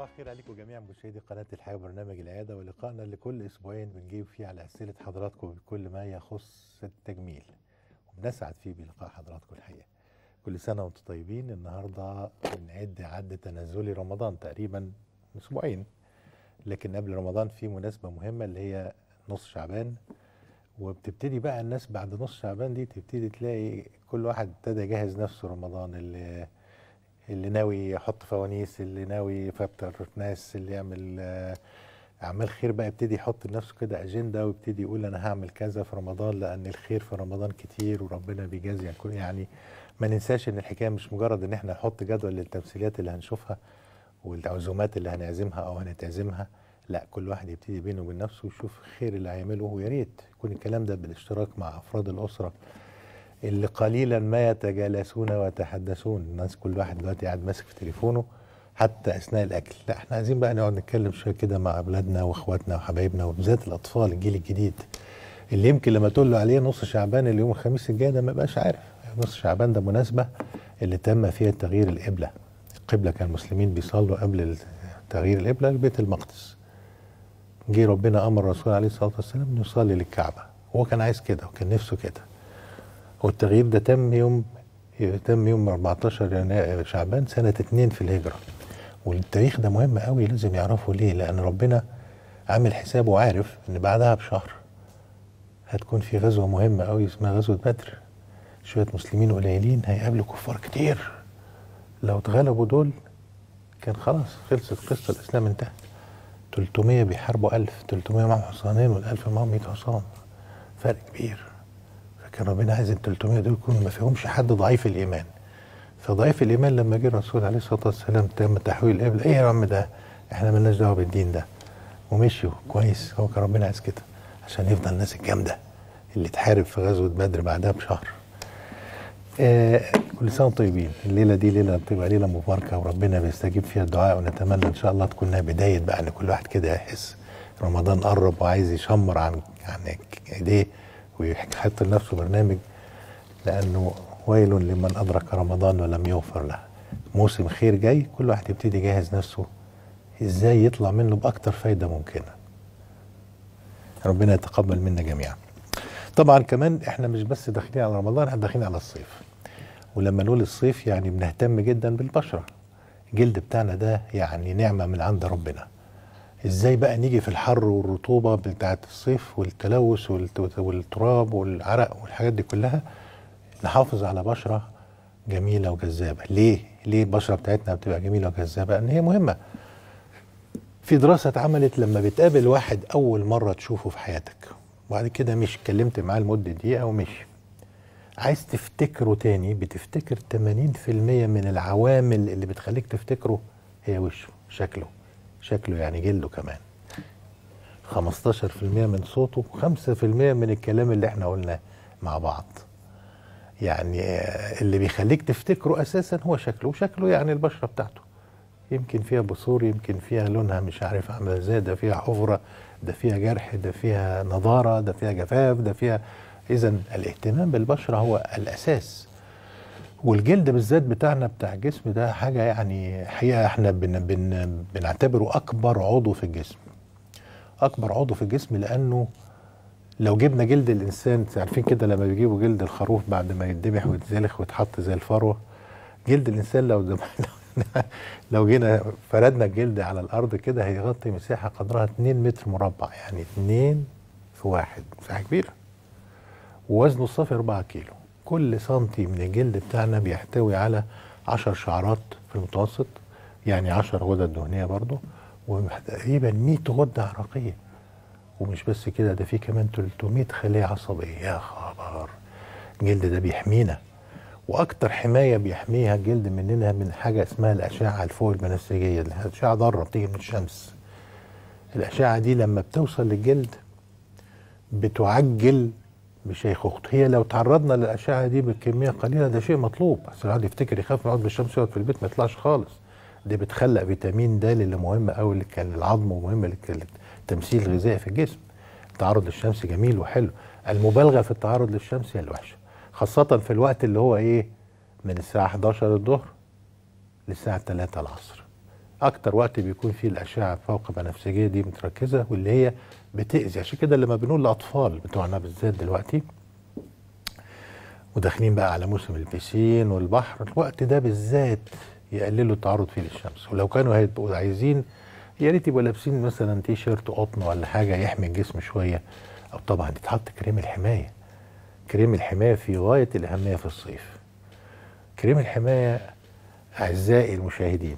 صباح الخير عليكم جميعا مشاهدي قناه الحياه برنامج العياده ولقائنا اللي كل اسبوعين بنجيب فيه على اسئله حضراتكم بكل ما يخص التجميل وبنسعد فيه بلقاء حضراتكم الحقيقه كل سنه وانتم طيبين النهارده بنعد عد تنازلي رمضان تقريبا اسبوعين لكن قبل رمضان في مناسبه مهمه اللي هي نص شعبان وبتبتدي بقى الناس بعد نص شعبان دي تبتدي تلاقي كل واحد ابتدى يجهز نفسه رمضان اللي اللي ناوي يحط فوانيس اللي ناوي يفطر ناس اللي يعمل آه، اعمال خير بقى يبتدي يحط لنفسه كده اجنده ويبتدي يقول انا هعمل كذا في رمضان لان الخير في رمضان كتير وربنا بيجازي يعني يعني ما ننساش ان الحكايه مش مجرد ان احنا نحط جدول للتمثيليات اللي هنشوفها والعزومات اللي هنعزمها او هنتعزمها لا كل واحد يبتدي بينه وبين نفسه ويشوف الخير اللي هيعمله ويا ريت يكون الكلام ده بالاشتراك مع افراد الاسره اللي قليلا ما يتجالسون ويتحدثون الناس كل واحد دلوقتي قاعد ماسك في تليفونه حتى اثناء الاكل لا احنا عايزين بقى نقعد نتكلم شويه كده مع اولادنا واخواتنا وحبايبنا وبالذات الاطفال الجيل الجديد اللي يمكن لما تقول له عليه نص شعبان اليوم الخميس الجاي ده ما يبقاش عارف نص شعبان ده مناسبه اللي تم فيها تغيير القبله القبله كان المسلمين بيصلوا قبل تغيير القبله لبيت المقدس جه ربنا امر الرسول عليه الصلاه والسلام انه يصلي للكعبه هو كان عايز كده وكان نفسه كده هو التغيير ده تم يوم تم يوم 14 يناير شعبان سنة 2 في الهجرة والتاريخ ده مهم قوي لازم يعرفه ليه لأن ربنا عامل حسابه وعارف إن بعدها بشهر هتكون في غزوة مهمة قوي اسمها غزوة بدر شوية مسلمين قليلين هيقابلوا كفار كتير لو اتغلبوا دول كان خلاص خلصت قصة الإسلام انتهت 300 بيحاربوا 1000 300 معهم حصانين وال1000 معهم 100 حصان فرق كبير كان ربنا عايز ال 300 دول يكونوا ما فيهمش حد ضعيف الايمان فضعيف الايمان لما جه الرسول عليه الصلاه والسلام تم تحويل الابل ايه يا عم ده احنا مالناش دعوه بالدين ده ومشيوا كويس هو كان ربنا عايز كده عشان يفضل الناس الجامده اللي تحارب في غزوه بدر بعدها بشهر آه كل سنه طيبين الليله دي ليله بتبقى ليله مباركه وربنا بيستجيب فيها الدعاء ونتمنى ان شاء الله تكونها بدايه بقى ان كل واحد كده يحس رمضان قرب وعايز يشمر عن عن ايديه ويحط لنفسه برنامج لانه ويل لمن ادرك رمضان ولم يغفر له موسم خير جاي كل واحد يبتدي يجهز نفسه ازاي يطلع منه باكتر فايده ممكنه ربنا يتقبل منا جميعا طبعا كمان احنا مش بس داخلين على رمضان احنا داخلين على الصيف ولما نقول الصيف يعني بنهتم جدا بالبشره الجلد بتاعنا ده يعني نعمه من عند ربنا ازاي بقى نيجي في الحر والرطوبه بتاعه الصيف والتلوث والتراب والعرق والحاجات دي كلها نحافظ على بشره جميله وجذابه ليه ليه البشره بتاعتنا بتبقى جميله وجذابه ان هي مهمه في دراسه اتعملت لما بتقابل واحد اول مره تشوفه في حياتك وبعد كده مش اتكلمت معاه لمده دقيقه ومشي عايز تفتكره تاني بتفتكر 80% من العوامل اللي بتخليك تفتكره هي وشه شكله شكله يعني جلده كمان 15% من صوته 5% من الكلام اللي احنا قلناه مع بعض يعني اللي بيخليك تفتكره اساسا هو شكله وشكله يعني البشره بتاعته يمكن فيها بصور يمكن فيها لونها مش عارف عامله ازاي ده فيها حفره ده فيها جرح ده فيها نضاره ده فيها جفاف ده فيها اذا الاهتمام بالبشره هو الاساس والجلد بالذات بتاعنا بتاع الجسم ده حاجه يعني حقيقه احنا بن بن بنعتبره اكبر عضو في الجسم اكبر عضو في الجسم لانه لو جبنا جلد الانسان عارفين كده لما بيجيبوا جلد الخروف بعد ما يتذبح ويتزلخ ويتحط زي الفروه جلد الانسان لو لو جينا فردنا الجلد على الارض كده هيغطي مساحه قدرها 2 متر مربع يعني 2 في واحد مساحه كبيره ووزنه الصافي 4 كيلو كل سنتي من الجلد بتاعنا بيحتوي على 10 شعرات في المتوسط يعني 10 غدد دهنيه برضه وتقريبا 100 غده عرقيه ومش بس كده ده في كمان 300 خليه عصبيه يا خبر الجلد ده بيحمينا واكتر حمايه بيحميها الجلد مننا من حاجه اسمها الاشعه الفوق البنفسجيه الاشعه ضاره بتيجي من الشمس الاشعه دي لما بتوصل للجلد بتعجل مش هي لو تعرضنا للاشعه دي بكميه قليله ده شيء مطلوب اصل الواحد يفتكر يخاف من الشمس يقعد في البيت ما يطلعش خالص دي بتخلق فيتامين د اللي مهم قوي اللي كان للعظم ومهم للتمثيل الغذائي في الجسم التعرض للشمس جميل وحلو المبالغه في التعرض للشمس هي الوحشه خاصه في الوقت اللي هو ايه من الساعه 11 الظهر للساعه 3 العصر اكتر وقت بيكون فيه الاشعه فوق بنفسجيه دي متركزه واللي هي بتاذي عشان كده لما بنقول الاطفال بتوعنا بالذات دلوقتي وداخلين بقى على موسم البسين والبحر الوقت ده بالذات يقللوا التعرض فيه للشمس ولو كانوا هيبقوا عايزين يا ريت يبقوا لابسين مثلا تي شيرت قطن ولا حاجه يحمي الجسم شويه او طبعا يتحط كريم الحمايه كريم الحمايه في غايه الاهميه في الصيف كريم الحمايه اعزائي المشاهدين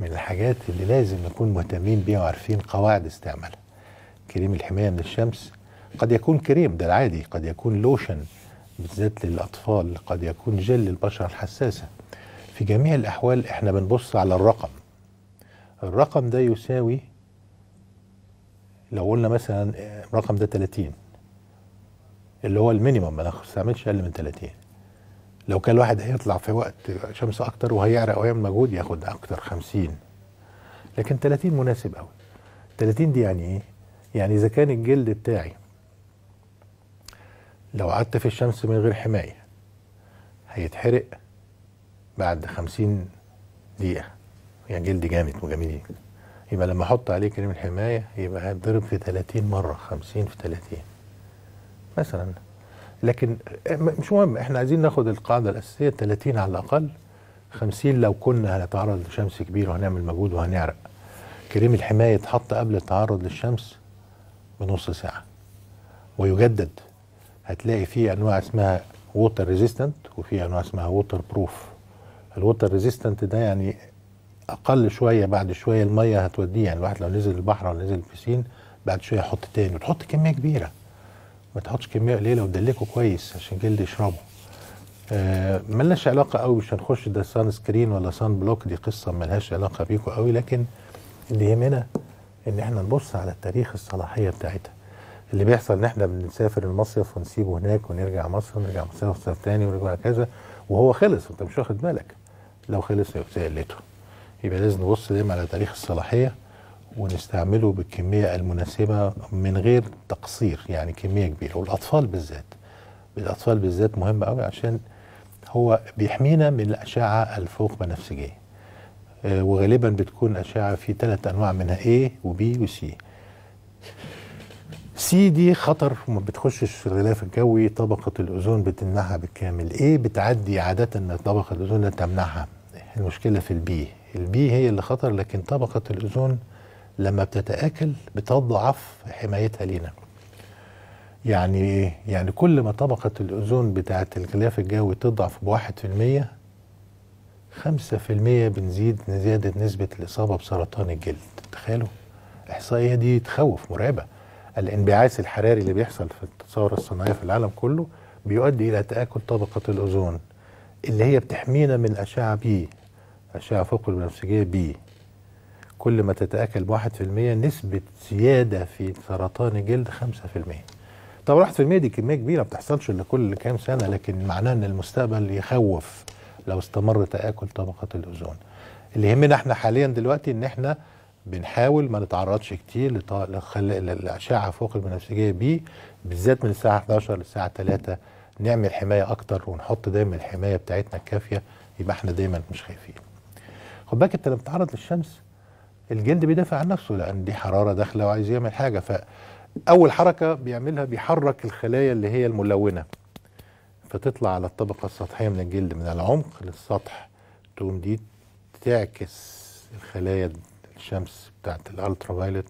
من الحاجات اللي لازم نكون مهتمين بيها وعارفين قواعد استعمالها كريم الحماية من الشمس قد يكون كريم ده العادي قد يكون لوشن بالذات للأطفال قد يكون جل للبشرة الحساسة في جميع الأحوال احنا بنبص على الرقم الرقم ده يساوي لو قلنا مثلا آه، الرقم ده 30 اللي هو المينيموم ما نستعملش اقل من 30 لو كان الواحد هيطلع في وقت شمس اكتر وهيعرق ويعمل مجهود ياخد اكتر 50 لكن 30 مناسب قوي 30 دي يعني ايه يعني اذا كان الجلد بتاعي لو قعدت في الشمس من غير حمايه هيتحرق بعد 50 دقيقه يعني جلد جامد وجميل يبقى لما احط عليه كريم الحمايه يبقى هيتضرب في 30 مره 50 في 30 مثلا لكن آه، مش مهم احنا عايزين ناخد القاعده الاساسيه 30 على الاقل 50 لو كنا هنتعرض لشمس كبير وهنعمل مجهود وهنعرق كريم الحمايه يتحط قبل التعرض للشمس بنص ساعه ويجدد هتلاقي في انواع اسمها ووتر ريزيستنت وفي انواع اسمها ووتر بروف الووتر ريزيستنت ده يعني اقل شويه بعد شويه الميه هتوديه يعني الواحد لو نزل البحر او نزل البسين بعد شويه يحط تاني وتحط كميه كبيره ما تحطش كميه قليله وتدلكه كويس عشان الجلد يشربه آه ملناش علاقه قوي مش هنخش ده سان سكرين ولا سان بلوك دي قصه ملهاش علاقه بيكو قوي لكن اللي يهمنا ان احنا نبص على التاريخ الصلاحيه بتاعتها اللي بيحصل ان احنا بنسافر المصيف ونسيبه هناك ونرجع مصر ونرجع مصيف تاني ونرجع كذا وهو خلص انت مش واخد بالك لو خلص قلته يبقى لازم نبص دايما على تاريخ الصلاحيه ونستعمله بالكمية المناسبة من غير تقصير يعني كمية كبيرة والأطفال بالذات الأطفال بالذات مهم قوي عشان هو بيحمينا من الأشعة الفوق بنفسجية آه وغالبا بتكون أشعة في ثلاث أنواع منها A وبي وسي سي دي خطر وما بتخشش في الغلاف الجوي طبقة الأوزون بتمنعها بالكامل إيه بتعدي عادة طبقة الأوزون تمنعها المشكلة في البي البي هي اللي خطر لكن طبقة الأوزون لما بتتآكل بتضعف حمايتها لينا يعني ايه؟ يعني كل ما طبقة الأوزون بتاعة الغلاف الجوي تضعف بواحد في المية خمسة في المية بنزيد زيادة نسبة الإصابة بسرطان الجلد تخيلوا الإحصائية دي تخوف مرعبة الانبعاث الحراري اللي بيحصل في الثورة الصناعية في العالم كله بيؤدي إلى تآكل طبقة الأوزون اللي هي بتحمينا من أشعة بي أشعة فوق البنفسجية بي كل ما تتاكل ب 1% نسبه زياده في سرطان الجلد 5% طب 1% دي كميه كبيره ما بتحصلش الا كل كام سنه لكن معناه ان المستقبل يخوف لو استمر تاكل طبقه الاوزون اللي يهمنا احنا حاليا دلوقتي ان احنا بنحاول ما نتعرضش كتير للأشعة فوق البنفسجية بي بالذات من الساعة 11 للساعة 3 نعمل حماية أكتر ونحط دايما الحماية بتاعتنا الكافية يبقى احنا دايما مش خايفين خد بالك انت لما بتتعرض للشمس الجلد بيدافع عن نفسه لان دي حراره داخله وعايز يعمل حاجه فاول حركه بيعملها بيحرك الخلايا اللي هي الملونه فتطلع على الطبقه السطحيه من الجلد من العمق للسطح تقوم دي تعكس الخلايا الشمس بتاعت الالترا فايلت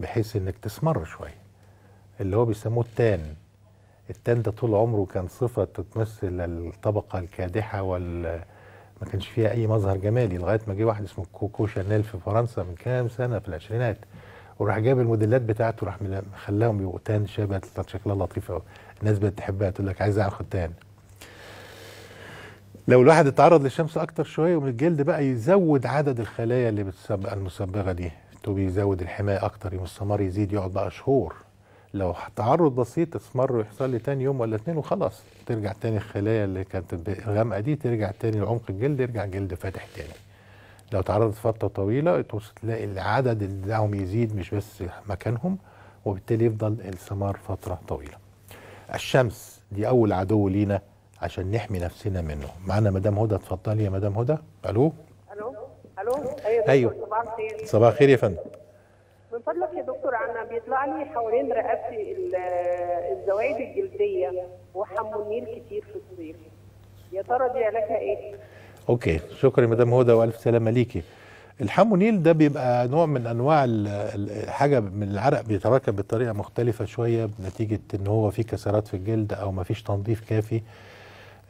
بحيث انك تسمر شويه اللي هو بيسموه التان التان ده طول عمره كان صفه تتمثل الطبقه الكادحه وال ما كانش فيها اي مظهر جمالي لغايه ما جه واحد اسمه كوكو شانيل في فرنسا من كام سنه في العشرينات وراح جاب الموديلات بتاعته راح خلاهم يبقوا تان شبه شكلها لطيف قوي الناس بتحبها تقول لك عايز اخد تان لو الواحد اتعرض للشمس اكتر شويه ومن الجلد بقى يزود عدد الخلايا اللي بتسبق المسبغه دي تو بيزود الحمايه اكتر يوم السمر يزيد يقعد بقى شهور لو تعرض بسيط اسمر ويحصل لي تاني يوم ولا اتنين وخلاص ترجع تاني الخلايا اللي كانت غامقه دي ترجع تاني لعمق الجلد يرجع جلد فاتح تاني لو تعرضت فتره طويله تلاقي العدد اللي دعهم يزيد مش بس مكانهم وبالتالي يفضل الثمار فتره طويله الشمس دي اول عدو لينا عشان نحمي نفسنا منه معانا مدام هدى اتفضلي يا مدام هدى الو الو الو ايوه, أيوة. صباح الخير يا فندم فضلك يا دكتور انا بيطلع لي حوالين رقبتي الزوايد الجلديه وحمونيل كتير في الصيف يا ترى دي علاجها ايه؟ اوكي شكرا مدام هدى والف سلامه ليكي الحمونيل ده بيبقى نوع من انواع حاجه من العرق بيتراكم بطريقه مختلفه شويه نتيجه ان هو في كسرات في الجلد او ما فيش تنظيف كافي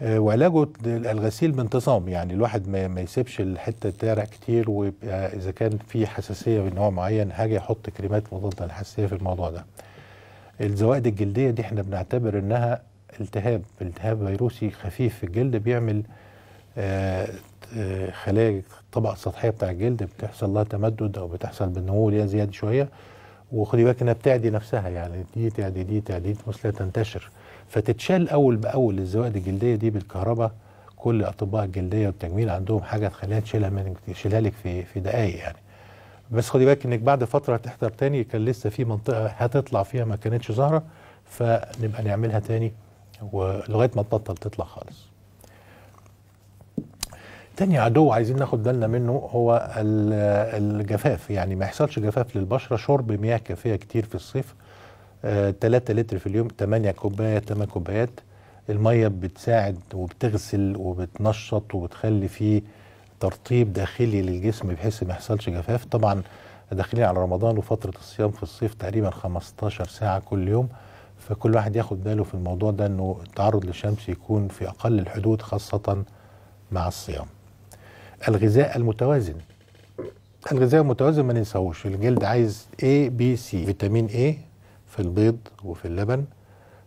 آه، وعلاجه الغسيل بانتظام يعني الواحد ما, ما يسيبش الحته تارع كتير ويبقى اذا كان في حساسيه من نوع معين حاجه يحط كريمات مضاده للحساسيه في الموضوع ده. الزوائد الجلديه دي احنا بنعتبر انها التهاب التهاب فيروسي خفيف في الجلد بيعمل آه، آه، خلايا الطبقه السطحيه بتاع الجلد بتحصل لها تمدد او بتحصل بالنمو ليها زياده شويه وخدي بالك انها بتعدي نفسها يعني دي تعدي دي تعدي بس لا تنتشر فتتشال اول باول الزوائد الجلديه دي بالكهرباء كل اطباء الجلديه والتجميل عندهم حاجه تخليها تشيلها من تشيلها لك في في دقائق يعني بس خدي بالك انك بعد فتره هتحضر تاني كان لسه في منطقه هتطلع فيها ما كانتش ظاهره فنبقى نعملها تاني ولغايه ما تبطل تطلع خالص. تاني عدو عايزين ناخد بالنا منه هو الجفاف يعني ما يحصلش جفاف للبشره شرب مياه كافيه كتير في الصيف 3 لتر في اليوم 8 كوبايات 8 كوبايات الميه بتساعد وبتغسل وبتنشط وبتخلي فيه ترطيب داخلي للجسم بحيث ما يحصلش جفاف طبعا داخلين على رمضان وفتره الصيام في الصيف تقريبا 15 ساعه كل يوم فكل واحد ياخد باله في الموضوع ده انه التعرض للشمس يكون في اقل الحدود خاصه مع الصيام الغذاء المتوازن الغذاء المتوازن ما ننساهوش الجلد عايز A B C فيتامين A في البيض وفي اللبن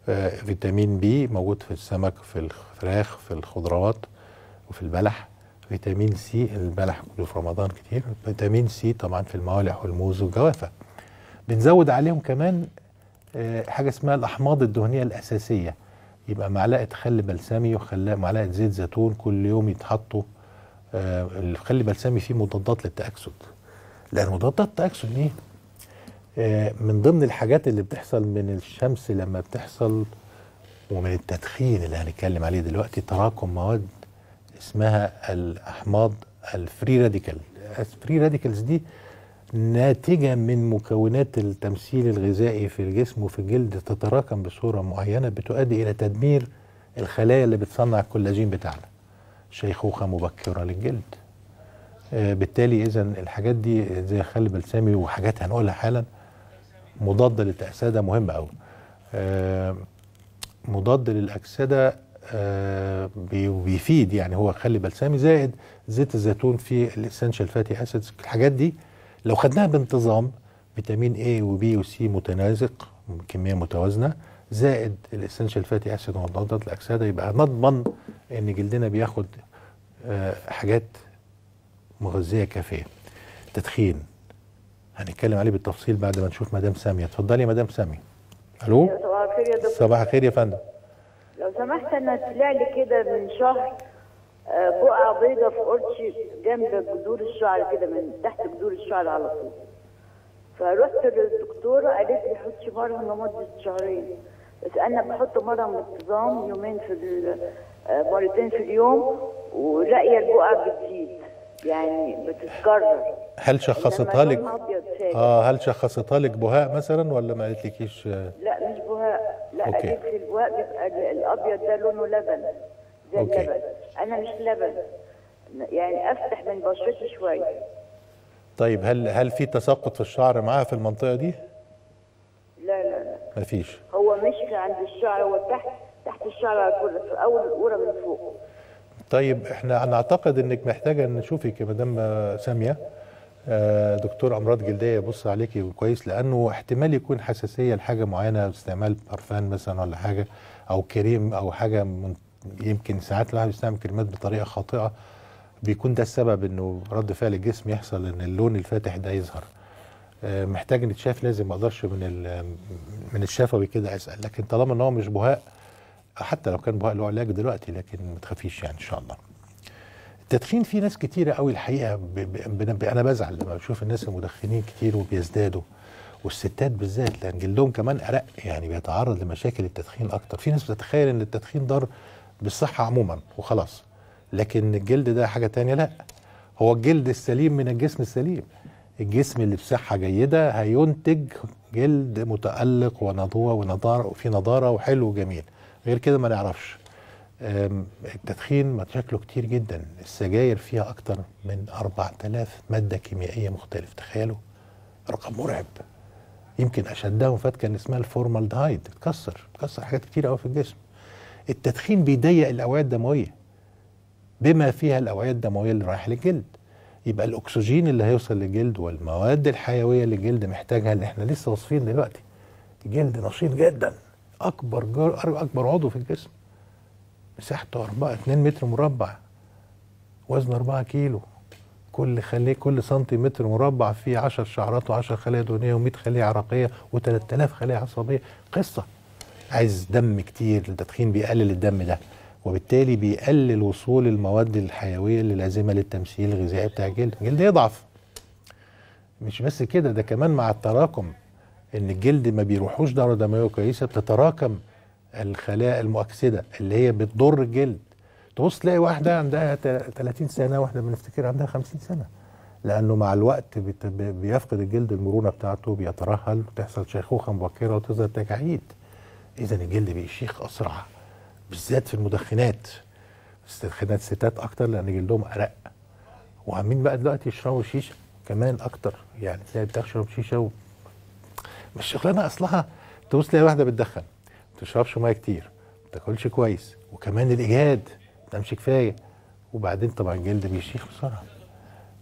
آه، فيتامين بي موجود في السمك في الفراخ في الخضروات وفي البلح فيتامين سي البلح في رمضان كتير فيتامين سي طبعا في الموالح والموز والجوافه بنزود عليهم كمان آه، حاجه اسمها الاحماض الدهنيه الاساسيه يبقى معلقه خل بلسمي ومعلقه زيت زيتون كل يوم يتحطوا آه، الخل البلسمي فيه مضادات للتاكسد لان مضادات التاكسد دي آه، من ضمن الحاجات اللي بتحصل من الشمس لما بتحصل ومن التدخين اللي هنتكلم عليه دلوقتي تراكم مواد اسمها الاحماض الفري راديكال الفري راديكالز دي ناتجة من مكونات التمثيل الغذائي في الجسم وفي الجلد تتراكم بصورة معينة بتؤدي إلى تدمير الخلايا اللي بتصنع الكولاجين بتاعنا شيخوخة مبكرة للجلد آه، بالتالي إذا الحاجات دي زي خل بلسامي وحاجات هنقولها حالا مضاد للاكسده مهم أوي. آه، مضاد للاكسده آه، بيفيد يعني هو خلي بلسامي زائد زيت الزيتون فيه الاسنشال فاتي اسيدز الحاجات دي لو خدناها بانتظام فيتامين A وبي وسي متنازق كميه متوازنه زائد الاسنشال فاتي اسيد ومضادات الاكسده يبقى نضمن ان جلدنا بياخد آه، حاجات مغذيه كافيه تدخين هنتكلم عليه بالتفصيل بعد ما نشوف مدام ساميه اتفضلي يا مدام ساميه الو صباح الخير يا دكتور صباح الخير يا فندم لو سمحت انا طلع لي كده من شهر آه، بقعه بيضه في قرشي جنب جذور الشعر كده من تحت جذور الشعر على طول فرحت للدكتوره قالت لي حطي مرهم لمده شهرين بس انا بحط مرهم بانتظام يومين في آه، مرتين في اليوم ولاقيه البقع بتزيد يعني بتتكرر هل شخصتها لك اه هل شخصتها لك بهاء مثلا ولا ما قالتلكيش لا مش بهاء لا أوكي. قالت لي البهاء بيبقى الابيض ده لونه لبن زي أوكي. اللبن انا مش لبن يعني افتح من بشرتي شويه طيب هل هل في تساقط في الشعر معاها في المنطقه دي؟ لا لا لا مفيش هو مش عند الشعر هو تحت تحت الشعر على كل في اول القوره من فوق طيب احنا نعتقد انك محتاجه نشوفك يا مدام آه، ساميه آه، دكتور امراض جلديه يبص عليكي كويس لانه احتمال يكون حساسيه لحاجه معينه استعمال برفان مثلا ولا حاجه او كريم او حاجه من يمكن ساعات الواحد بيستعمل كريمات بطريقه خاطئه بيكون ده السبب انه رد فعل الجسم يحصل ان اللون الفاتح ده يظهر آه، محتاج نتشاف لازم ما اقدرش من من الشفوي كده اسال لكن طالما ان هو مش بهاء حتى لو كان بقى له علاج دلوقتي لكن ما تخافيش يعني ان شاء الله التدخين فيه ناس كتيره قوي الحقيقه ب ب ب انا بزعل لما بشوف الناس المدخنين كتير وبيزدادوا والستات بالذات لان جلدهم كمان ارق يعني بيتعرض لمشاكل التدخين اكتر في ناس بتتخيل ان التدخين ضار بالصحه عموما وخلاص لكن الجلد ده حاجه تانية لا هو الجلد السليم من الجسم السليم الجسم اللي بصحه جيده هينتج جلد متالق ونضوة ونضاره وفي نضاره وحلو وجميل غير كده ما نعرفش التدخين مشاكله كتير جدا السجاير فيها أكتر من 4000 مادة كيميائية مختلفة تخيلوا رقم مرعب يمكن أشدهم فات كان اسمها الفورمالدهايد تكسر تكسر حاجات كتير قوي في الجسم التدخين بيضيق الأوعية الدموية بما فيها الأوعية الدموية اللي رايحة للجلد يبقى الأكسجين اللي هيوصل للجلد والمواد الحيوية اللي الجلد محتاجها اللي احنا لسه واصفين دلوقتي الجلد نشيط جدا اكبر جر... اكبر عضو في الجسم مساحته 4 2 متر مربع وزنه 4 كيلو كل خليه كل سنتيمتر مربع فيه 10 شعرات و10 خلايا دهنيه و100 خليه عرقيه و3000 خليه عصبيه قصه عايز دم كتير التدخين بيقلل الدم ده وبالتالي بيقلل وصول المواد الحيويه اللي لازمه للتمثيل الغذائي بتاع الجلد الجلد يضعف مش بس كده ده كمان مع التراكم ان الجلد ما بيروحوش دورة دموية كويسة بتتراكم الخلايا المؤكسدة اللي هي بتضر الجلد تبص تلاقي واحدة عندها 30 سنة واحدة بنفتكر عندها 50 سنة لأنه مع الوقت بيفقد الجلد المرونة بتاعته بيترهل وتحصل شيخوخة مبكرة وتظهر تجاعيد إذا الجلد بيشيخ أسرع بالذات في المدخنات مدخنات ستات أكتر لأن جلدهم أرق وعاملين بقى دلوقتي يشربوا شيشة كمان أكتر يعني تلاقي بتشرب شيشة مش شغلانه اصلها تبص تلاقي واحده بتدخن ما بتشربش ميه كتير ما بتاكلش كويس وكمان الاجهاد ده مش كفايه وبعدين طبعا الجلد بيشيخ بسرعه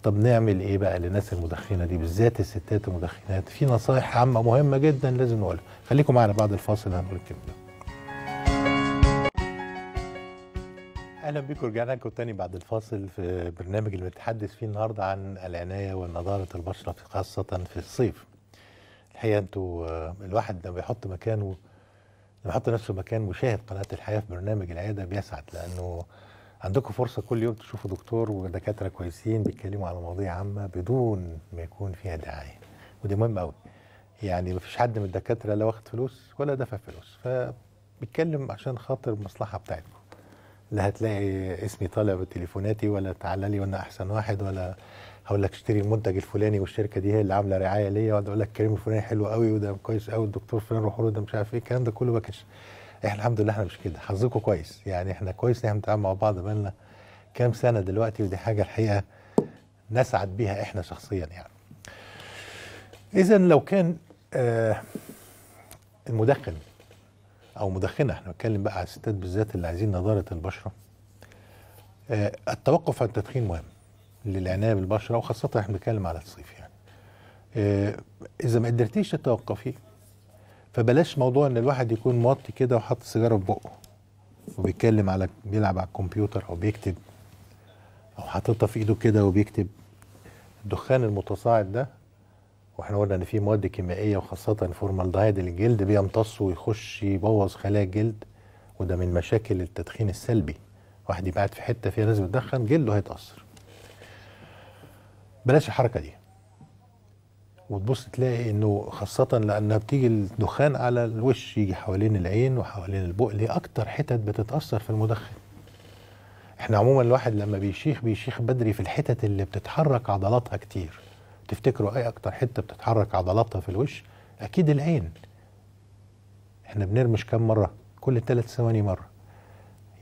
طب نعمل ايه بقى للناس المدخنه دي بالذات الستات المدخنات في نصايح عامه مهمه جدا لازم نقولها خليكم معنا بعد الفاصل هنقول الكلمه ده اهلا بيكم رجعنا لكم تاني بعد الفاصل في برنامج اللي بنتحدث فيه النهارده عن العنايه ونضاره البشره خاصه في الصيف الحقيقه انتوا آه، الواحد لما بيحط مكانه لما يحط نفسه مكان مشاهد قناه الحياه في برنامج العياده بيسعد لانه عندكم فرصه كل يوم تشوفوا دكتور ودكاتره كويسين بيتكلموا على مواضيع عامه بدون ما يكون فيها دعايه ودي مهم قوي يعني مفيش حد من الدكاتره لا واخد فلوس ولا دفع فلوس فبيتكلم عشان خاطر المصلحه بتاعتكم لا هتلاقي اسمي طالع بتليفوناتي ولا تعالى لي وانا احسن واحد ولا هقول لك اشتري المنتج الفلاني والشركه دي هي اللي عامله رعايه ليا واقعد اقول لك الكريم الفلاني حلو قوي وده كويس قوي الدكتور فلان روح له ده مش عارف ايه الكلام ده كله ما كانش احنا الحمد لله احنا مش كده حظكم كويس يعني احنا كويس ان احنا بنتعامل مع بعض بقالنا كام سنه دلوقتي ودي حاجه الحقيقه نسعد بيها احنا شخصيا يعني اذا لو كان آه المدخن او مدخنه احنا بنتكلم بقى على الستات بالذات اللي عايزين نضاره البشره آه التوقف عن التدخين مهم للعنايه بالبشره وخاصه احنا بنتكلم على الصيف يعني آه، اذا ما قدرتيش تتوقفي فبلاش موضوع ان الواحد يكون موطي كده وحاطط سيجاره في بقه وبيتكلم على بيلعب على الكمبيوتر او بيكتب او حاططها في ايده كده وبيكتب الدخان المتصاعد ده واحنا قلنا ان في مواد كيميائيه وخاصه الفورمالدهيد الجلد بيمتص ويخش يبوظ خلايا الجلد وده من مشاكل التدخين السلبي واحد يبقى قاعد في حته فيها ناس بتدخن جلده هيتاثر بلاش الحركه دي وتبص تلاقي انه خاصة لانها بتيجي الدخان على الوش يجي حوالين العين وحوالين البق دي اكتر حتت بتتأثر في المدخن احنا عموما الواحد لما بيشيخ بيشيخ بدري في الحتت اللي بتتحرك عضلاتها كتير تفتكروا اي اكتر حتة بتتحرك عضلاتها في الوش اكيد العين احنا بنرمش كم مرة كل ثلاث ثواني مرة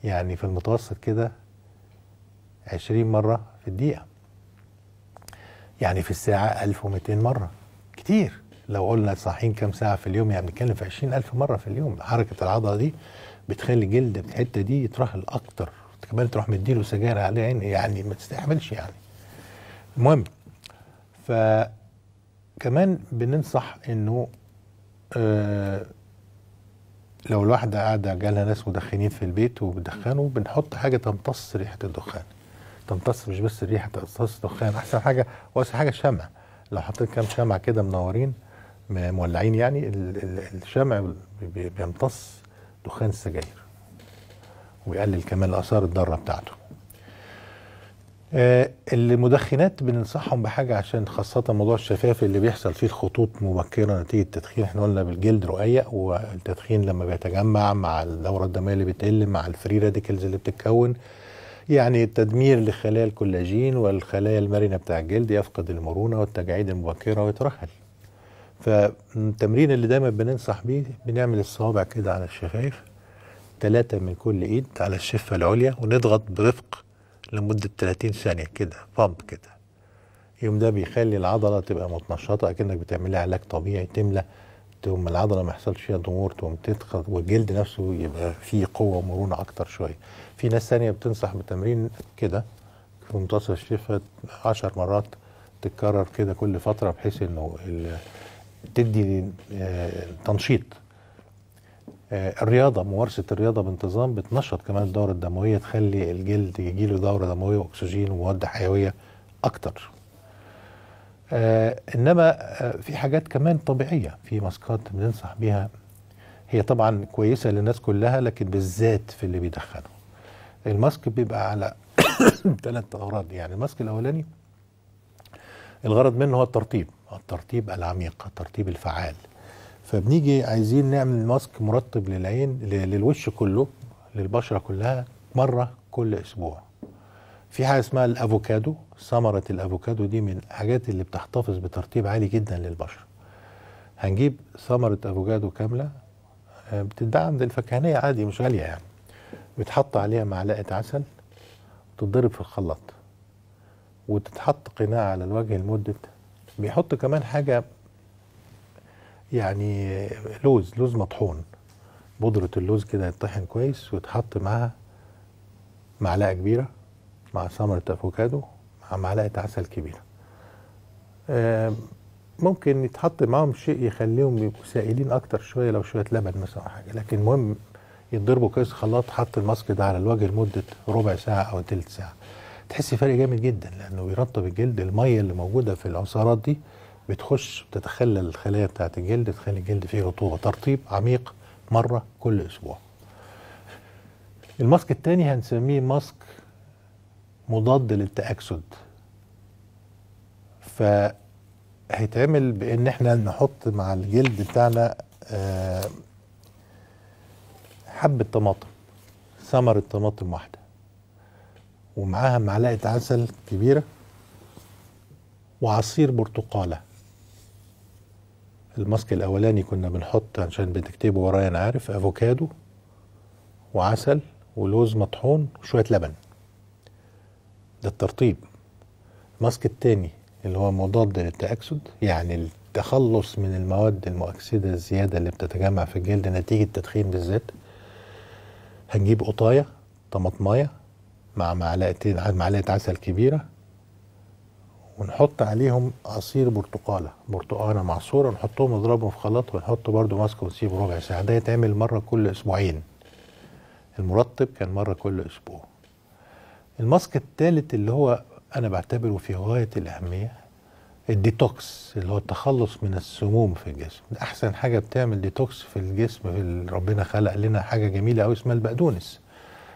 يعني في المتوسط كده عشرين مرة في الدقيقة يعني في الساعة 1200 مرة كتير لو قلنا صاحيين كام ساعة في اليوم يعني بنتكلم في 20000 مرة في اليوم حركة العضلة دي بتخلي جلد الحتة دي يترهل أكتر كمان تروح مديله سجاير عليه عين يعني ما تستحملش يعني المهم ف كمان بننصح انه آه لو الواحده قاعده جالها ناس مدخنين في البيت وبتدخنوا بنحط حاجه تمتص ريحه الدخان تمتص مش بس الريحه تمتص الدخان احسن حاجه واحسن حاجه الشمع لو حطيت كام شمع كده منورين مولعين يعني الشمع بيمتص دخان السجاير ويقلل كمان الاثار الضاره بتاعته آه، المدخنات بننصحهم بحاجه عشان خاصه موضوع الشفاف اللي بيحصل فيه الخطوط مبكره نتيجه التدخين احنا قلنا بالجلد رؤيه والتدخين لما بيتجمع مع الدوره الدمويه اللي بتقل مع الفري راديكلز اللي بتتكون يعني تدمير لخلايا الكولاجين والخلايا المرنه بتاع الجلد يفقد المرونه والتجاعيد المبكره ويترهل فالتمرين اللي دايما بننصح بيه بنعمل الصوابع كده على الشفايف ثلاثة من كل ايد على الشفة العليا ونضغط برفق لمدة 30 ثانية كده بامب كده يوم ده بيخلي العضلة تبقى متنشطة بتعمل بتعملها علاج طبيعي تملى تقوم العضله ما يحصلش فيها ضمور تقوم تدخل والجلد نفسه يبقى فيه قوه ومرونه اكتر شويه في ناس ثانيه بتنصح بتمرين كده في منتصف الشفه 10 مرات تتكرر كده كل فتره بحيث انه تدي آه، تنشيط آه، الرياضه ممارسه الرياضه بانتظام بتنشط كمان الدوره الدمويه تخلي الجلد يجيله دوره دمويه واكسجين ومواد حيويه اكتر آه انما آه في حاجات كمان طبيعيه في ماسكات بننصح بيها هي طبعا كويسه للناس كلها لكن بالذات في اللي بيدخنوا الماسك بيبقى على ثلاث اغراض يعني الماسك الاولاني الغرض منه هو الترطيب الترطيب العميق الترطيب الفعال فبنيجي عايزين نعمل ماسك مرطب للعين للوش كله للبشره كلها مره كل اسبوع في حاجه اسمها الافوكادو ثمره الافوكادو دي من الحاجات اللي بتحتفظ بترطيب عالي جدا للبشره هنجيب ثمره افوكادو كامله آه، بتتباع عند الفكهانيه عادي مش غاليه يعني بتحط عليها معلقه عسل وتتضرب في الخلاط وتتحط قناع على الوجه لمده بيحط كمان حاجه يعني لوز لوز مطحون بودره اللوز كده يطحن كويس وتحط معاها معلقه كبيره مع ثمرة أفوكادو مع معلقة عسل كبيرة ممكن يتحط معاهم شيء يخليهم يبقوا سائلين أكتر شوية لو شوية لبن مثلا حاجة لكن المهم يتضربوا كويس خلاط حط الماسك ده على الوجه لمدة ربع ساعة أو تلت ساعة تحس فرق جامد جدا لأنه بيرطب الجلد المية اللي موجودة في العصارات دي بتخش بتتخلل الخلايا بتاعة الجلد تخلي الجلد فيه رطوبة ترطيب عميق مرة كل أسبوع الماسك التاني هنسميه ماسك مضاد للتأكسد فهيتعمل بان احنا نحط مع الجلد بتاعنا آه، حبة طماطم ثمرة طماطم واحدة ومعاها معلقة عسل كبيرة وعصير برتقالة الماسك الأولاني كنا بنحط عشان بتكتبه ورايا أنا عارف أفوكادو وعسل ولوز مطحون وشوية لبن للترطيب الماسك الثاني اللي هو مضاد للتأكسد يعني التخلص من المواد المؤكسدة الزيادة اللي بتتجمع في الجلد نتيجة التدخين بالذات هنجيب قطاية طماطماية مع معلقتين معلقة عسل كبيرة ونحط عليهم عصير برتقالة برتقالة معصورة نحطهم نضربهم في خلاط ونحط برضو ماسك ونسيبه ربع ساعة ده يتعمل مرة كل أسبوعين المرطب كان مرة كل أسبوع الماسك الثالث اللي هو انا بعتبره في غايه الاهميه الديتوكس اللي هو التخلص من السموم في الجسم احسن حاجه بتعمل ديتوكس في الجسم في ربنا خلق لنا حاجه جميله قوي اسمها البقدونس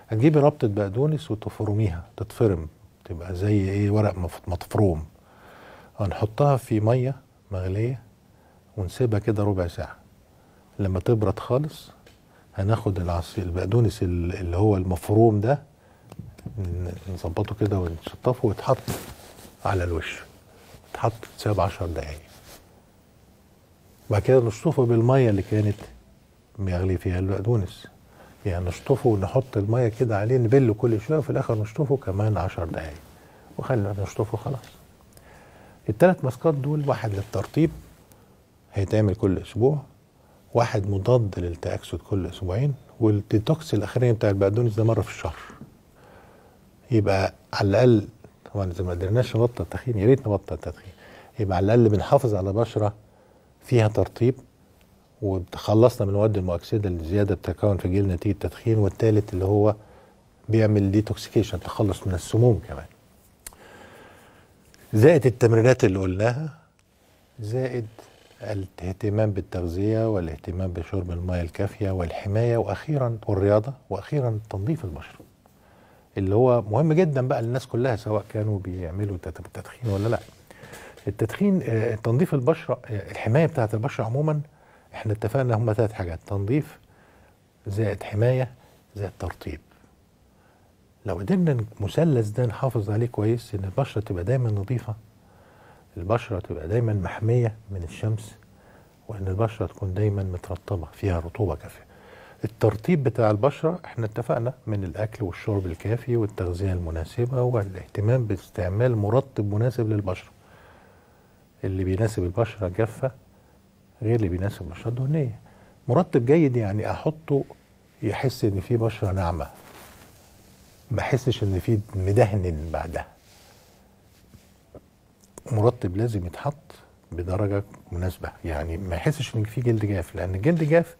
هتجيبي ربطه بقدونس وتفرميها تتفرم تبقى زي ايه ورق مفروم هنحطها في ميه مغليه ونسيبها كده ربع ساعه لما تبرد خالص هناخد العصير البقدونس اللي هو المفروم ده نظبطه كده ونشطفه ويتحط على الوش يتحط تساب 10 دقايق بعد كده نشطفه بالميه اللي كانت بيغلي فيها البقدونس يعني نشطفه ونحط الميه كده عليه نبله كل شويه وفي الاخر نشطفه كمان 10 دقايق وخلينا نشطفه خلاص الثلاث ماسكات دول واحد للترطيب هيتعمل كل اسبوع واحد مضاد للتاكسد كل اسبوعين والديتوكس الاخراني بتاع البقدونس ده مره في الشهر يبقى على الاقل طبعا اذا ما قدرناش نبطل التدخين يا ريت نبطل التدخين يبقى على الاقل بنحافظ على بشره فيها ترطيب وتخلصنا من المواد المؤكسده اللي زياده بتتكون في جيل نتيجه التدخين والثالث اللي هو بيعمل ديتوكسيكيشن تخلص من السموم كمان زائد التمرينات اللي قلناها زائد الاهتمام بالتغذية والاهتمام بشرب الماء الكافية والحماية وأخيرا والرياضة وأخيرا تنظيف البشرة اللي هو مهم جدا بقى للناس كلها سواء كانوا بيعملوا تدخين ولا لا التدخين آه، تنظيف البشره آه، الحمايه بتاعه البشره عموما احنا اتفقنا هم ثلاث حاجات تنظيف زائد حمايه زائد ترطيب لو قدرنا المثلث ده نحافظ عليه كويس ان البشره تبقى دايما نظيفه البشره تبقى دايما محميه من الشمس وان البشره تكون دايما مترطبه فيها رطوبه كافيه الترطيب بتاع البشره احنا اتفقنا من الاكل والشرب الكافي والتغذيه المناسبه والاهتمام باستعمال مرطب مناسب للبشره اللي بيناسب البشره الجافه غير اللي بيناسب البشره الدهنيه مرطب جيد يعني احطه يحس ان في بشره ناعمه ما احسش ان في مدهن بعدها مرطب لازم يتحط بدرجه مناسبه يعني ما يحسش ان في جلد جاف لان الجلد جاف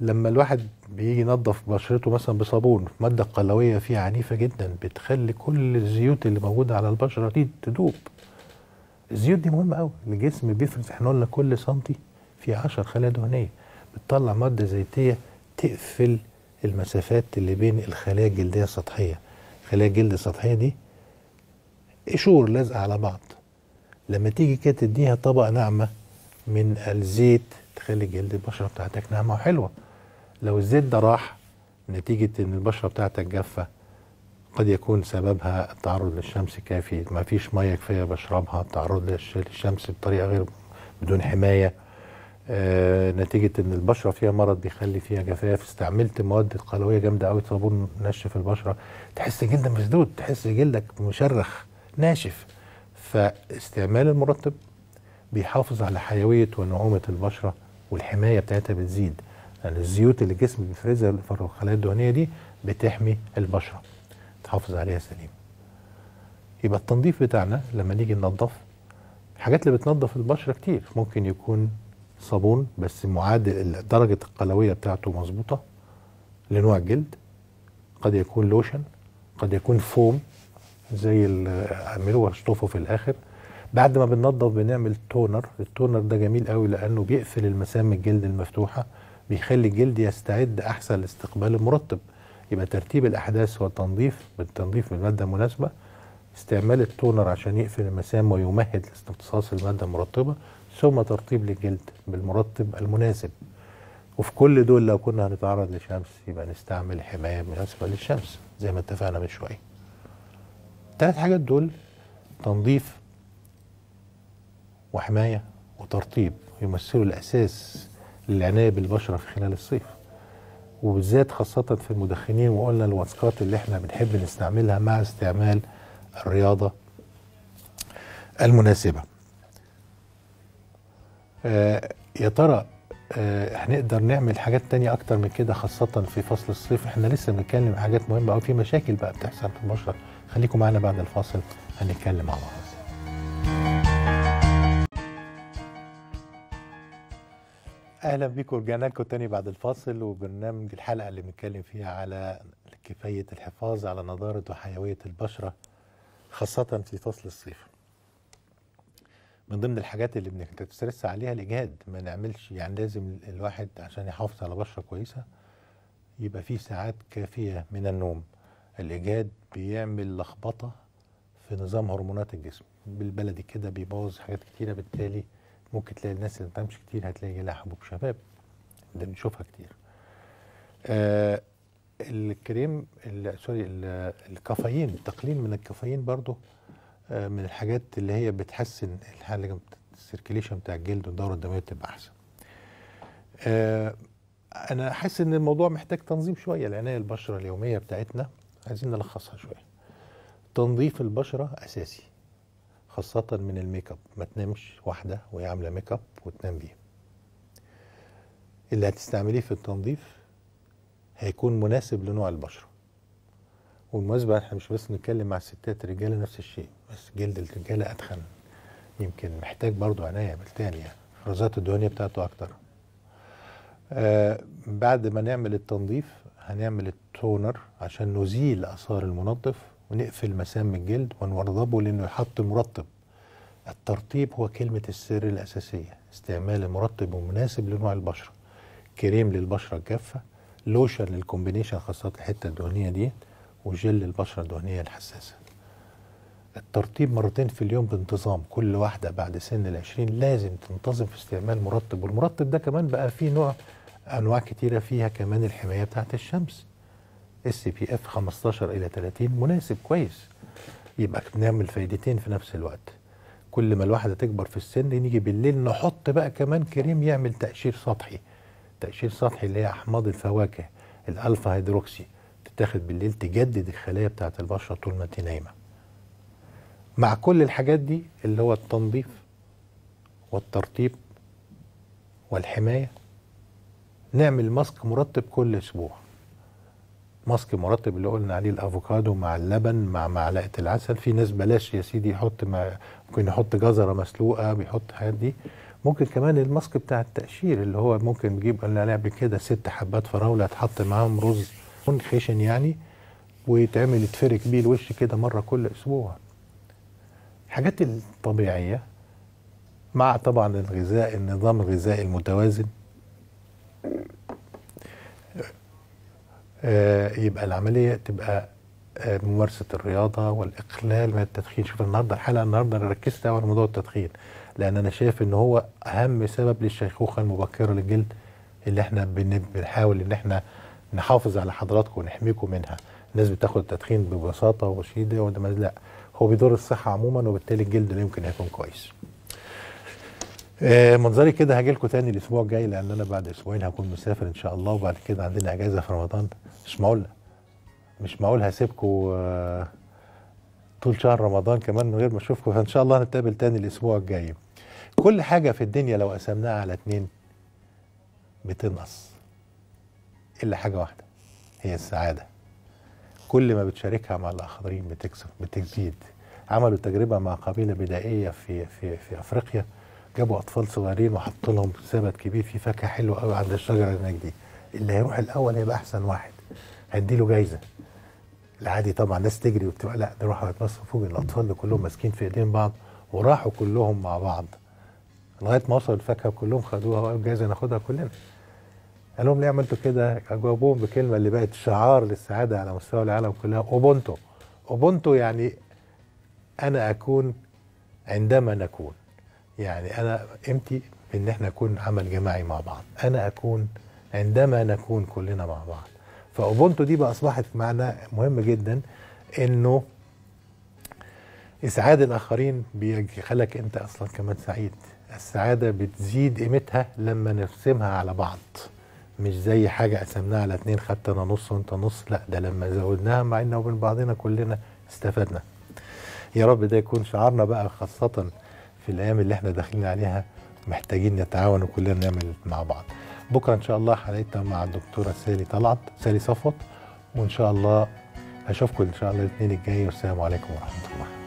لما الواحد بيجي ينظف بشرته مثلا بصابون ماده قلويه فيها عنيفه جدا بتخلي كل الزيوت اللي موجوده على البشره دي تدوب الزيوت دي مهمه قوي الجسم بيفرز احنا قلنا كل سنتي في 10 خلايا دهنيه بتطلع ماده زيتيه تقفل المسافات اللي بين الخلايا الجلديه السطحيه خلايا الجلد السطحيه دي قشور لازقه على بعض لما تيجي كده تديها طبقه ناعمه من الزيت تخلي جلد البشره بتاعتك ناعمه وحلوه لو الزيت ده راح نتيجة إن البشرة بتاعتك جافة قد يكون سببها التعرض للشمس كافي ما فيش مية كفاية بشربها التعرض للشمس بطريقة غير بدون حماية آه نتيجة إن البشرة فيها مرض بيخلي فيها جفاف استعملت مواد قلوية جامدة أوي صابون نشف البشرة تحس جلدك مسدود تحس جلدك مشرخ ناشف فاستعمال المرطب بيحافظ على حيوية ونعومة البشرة والحماية بتاعتها بتزيد يعني الزيوت اللي الجسم بيفرزها في الخلايا الدهنيه دي بتحمي البشره تحافظ عليها سليم يبقى التنظيف بتاعنا لما نيجي ننظف الحاجات اللي بتنظف البشره كتير ممكن يكون صابون بس معادل درجه القلويه بتاعته مظبوطه لنوع الجلد قد يكون لوشن قد يكون فوم زي اللي عملوه واشطفه في الاخر بعد ما بننظف بنعمل تونر التونر ده جميل قوي لانه بيقفل المسام الجلد المفتوحه بيخلي الجلد يستعد احسن لاستقبال المرطب يبقى ترتيب الاحداث هو التنظيف بالتنظيف بالماده المناسبه استعمال التونر عشان يقفل المسام ويمهد لاستمتصاص الماده المرطبه ثم ترطيب للجلد بالمرطب المناسب وفي كل دول لو كنا هنتعرض لشمس يبقى نستعمل حمايه مناسبه للشمس زي ما اتفقنا من شويه الثلاث حاجات دول تنظيف وحمايه وترطيب يمثلوا الاساس للعنايه بالبشره في خلال الصيف وبالذات خاصه في المدخنين وقلنا الواسكات اللي احنا بنحب نستعملها مع استعمال الرياضه المناسبه آه يا ترى آه هنقدر نعمل حاجات تانية أكتر من كده خاصة في فصل الصيف احنا لسه بنتكلم حاجات مهمة أو في مشاكل بقى بتحصل في البشرة خليكم معنا بعد الفاصل هنتكلم مع بعض اهلا بيكم ورجعنا لكم تاني بعد الفاصل وبرنامج الحلقه اللي بنتكلم فيها على كيفيه الحفاظ على نضاره وحيويه البشره خاصه في فصل الصيف. من ضمن الحاجات اللي بنسترس عليها الاجهاد ما نعملش يعني لازم الواحد عشان يحافظ على بشره كويسه يبقى فيه ساعات كافيه من النوم. الاجهاد بيعمل لخبطه في نظام هرمونات الجسم بالبلدي كده بيبوظ حاجات كتيره بالتالي ممكن تلاقي الناس اللي ما بتنامش كتير هتلاقي لها حبوب شباب ده بنشوفها كتير آه الكريم سوري الكافيين التقليل من الكافيين برضو آه من الحاجات اللي هي بتحسن الحاله السيركيليشن بتاع الجلد والدوره الدمويه بتبقى احسن آه انا حاسس ان الموضوع محتاج تنظيم شويه العنايه البشره اليوميه بتاعتنا عايزين نلخصها شويه تنظيف البشره اساسي خاصة من الميك اب ما تنامش واحدة وهي عاملة ميك اب وتنام بيه اللي هتستعمليه في التنظيف هيكون مناسب لنوع البشرة والمناسبة احنا مش بس نتكلم مع الستات الرجالة نفس الشيء بس جلد الرجالة أتخن يمكن محتاج برضو عناية بالتالي يعني الإفرازات الدهنية بتاعته أكتر آه بعد ما نعمل التنظيف هنعمل التونر عشان نزيل اثار المنظف ونقفل مسام الجلد ونرضبه لأنه يحط مرطب الترطيب هو كلمة السر الأساسية استعمال مرطب ومناسب لنوع البشرة كريم للبشرة الجافة لوشن للكومبينيشن خاصة الحتة الدهنية دي وجل للبشرة الدهنية الحساسة الترطيب مرتين في اليوم بانتظام كل واحدة بعد سن العشرين لازم تنتظم في استعمال مرطب والمرطب ده كمان بقى فيه نوع أنواع كتيرة فيها كمان الحماية بتاعت الشمس اس بي اف 15 الى 30 مناسب كويس يبقى بنعمل فايدتين في نفس الوقت كل ما الواحده تكبر في السن نيجي بالليل نحط بقى كمان كريم يعمل تقشير سطحي تقشير سطحي اللي هي احماض الفواكه الالفا هيدروكسي تتاخد بالليل تجدد الخلايا بتاعت البشره طول ما انت نايمه مع كل الحاجات دي اللي هو التنظيف والترطيب والحمايه نعمل ماسك مرطب كل اسبوع ماسك مرطب اللي قلنا عليه الافوكادو مع اللبن مع معلقه العسل في ناس بلاش يا سيدي يحط ما ممكن يحط جزره مسلوقه بيحط حاجات دي ممكن كمان الماسك بتاع التقشير اللي هو ممكن نجيب قلنا عليه قبل كده ست حبات فراوله تحط معاهم رز خشن يعني ويتعمل يتفرك بيه الوش كده مره كل اسبوع الحاجات الطبيعيه مع طبعا الغذاء النظام الغذائي المتوازن آه، يبقى العمليه تبقى آه، ممارسه الرياضه والاقلال من التدخين شوف النهارده الحلقه النهارده انا ركزت قوي على موضوع التدخين لان انا شايف ان هو اهم سبب للشيخوخه المبكره للجلد اللي احنا بنحاول ان احنا نحافظ على حضراتكم ونحميكم منها الناس بتاخد التدخين ببساطه وشيده وده لا هو بيضر الصحه عموما وبالتالي الجلد لا يمكن هيكون كويس آه، منظري كده هاجي لكم تاني الاسبوع الجاي لان انا بعد اسبوعين هكون مسافر ان شاء الله وبعد كده عندنا اجازه في رمضان مش معقول مش معقول هسيبكم آه، طول شهر رمضان كمان من غير ما اشوفكم فان شاء الله هنتقابل تاني الاسبوع الجاي كل حاجه في الدنيا لو قسمناها على اتنين بتنقص الا حاجه واحده هي السعاده كل ما بتشاركها مع الاخرين بتكسب بتزيد عملوا تجربه مع قبيله بدائيه في في في افريقيا جابوا اطفال صغيرين وحطوا لهم سبت كبير في فاكهه حلوه قوي عند الشجره هناك دي اللي هيروح الاول هيبقى احسن واحد له جايزه العادي طبعا الناس تجري وبتبقى لا ده راحوا يتمسكوا فوق الاطفال اللي كلهم ماسكين في ايدين بعض وراحوا كلهم مع بعض لغايه ما وصلوا الفاكهه كلهم خدوها وقالوا الجايزه ناخدها كلنا قال لهم ليه عملتوا كده؟ جاوبوهم بكلمه اللي بقت شعار للسعاده على مستوى العالم كلها اوبونتو اوبونتو يعني انا اكون عندما نكون يعني انا قيمتي ان احنا نكون عمل جماعي مع بعض انا اكون عندما نكون كلنا مع بعض فاوبونتو دي بقى اصبحت معنى مهم جدا انه اسعاد الاخرين بيخلك انت اصلا كمان سعيد السعاده بتزيد قيمتها لما نرسمها على بعض مش زي حاجه قسمناها على اتنين خدت انا نص وانت نص لا ده لما زودناها مع ان وبين بعضنا كلنا استفدنا يا رب ده يكون شعارنا بقى خاصه في الايام اللي احنا داخلين عليها محتاجين نتعاون وكلنا نعمل مع بعض بكره ان شاء الله حلقتنا مع الدكتوره سالي طلعت سالي صفوت وان شاء الله اشوفكم ان شاء الله الاثنين الجاي والسلام عليكم ورحمه الله